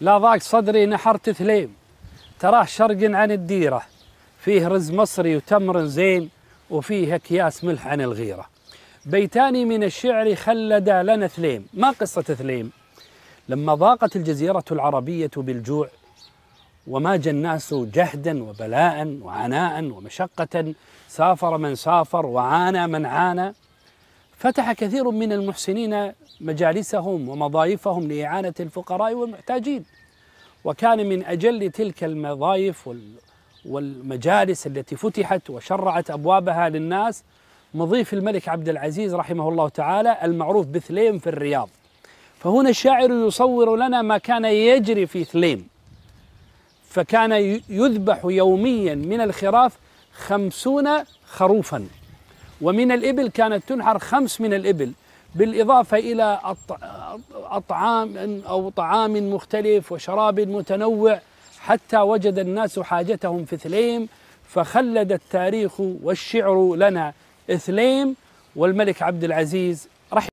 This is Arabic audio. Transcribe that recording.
لا ضاق صدري نحرت ثليم تراه شرق عن الديرة فيه رز مصري وتمر زين وفيه أكياس ملح عن الغيرة بيتاني من الشعر خلد لنا ثليم ما قصة ثليم لما ضاقت الجزيرة العربية بالجوع وماج الناس جهدا وبلاء وعناء ومشقة سافر من سافر وعانى من عانى فتح كثير من المحسنين مجالسهم ومضايفهم لإعانة الفقراء والمحتاجين وكان من أجل تلك المضايف والمجالس التي فتحت وشرعت أبوابها للناس مضيف الملك عبد العزيز رحمه الله تعالى المعروف بثليم في الرياض فهنا الشاعر يصور لنا ما كان يجري في ثليم فكان يذبح يوميا من الخراف خمسون خروفا ومن الإبل كانت تنحر خمس من الإبل بالإضافة إلى أطعام أو طعام مختلف وشراب متنوع حتى وجد الناس حاجتهم في ثليم فخلد التاريخ والشعر لنا ثليم والملك عبد العزيز